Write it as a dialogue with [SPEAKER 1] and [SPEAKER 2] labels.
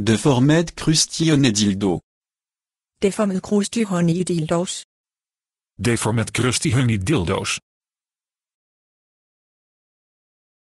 [SPEAKER 1] Deformed crustillon dildo.
[SPEAKER 2] Deformed crustillon
[SPEAKER 3] dildo's. Deformed crustillon dildo's.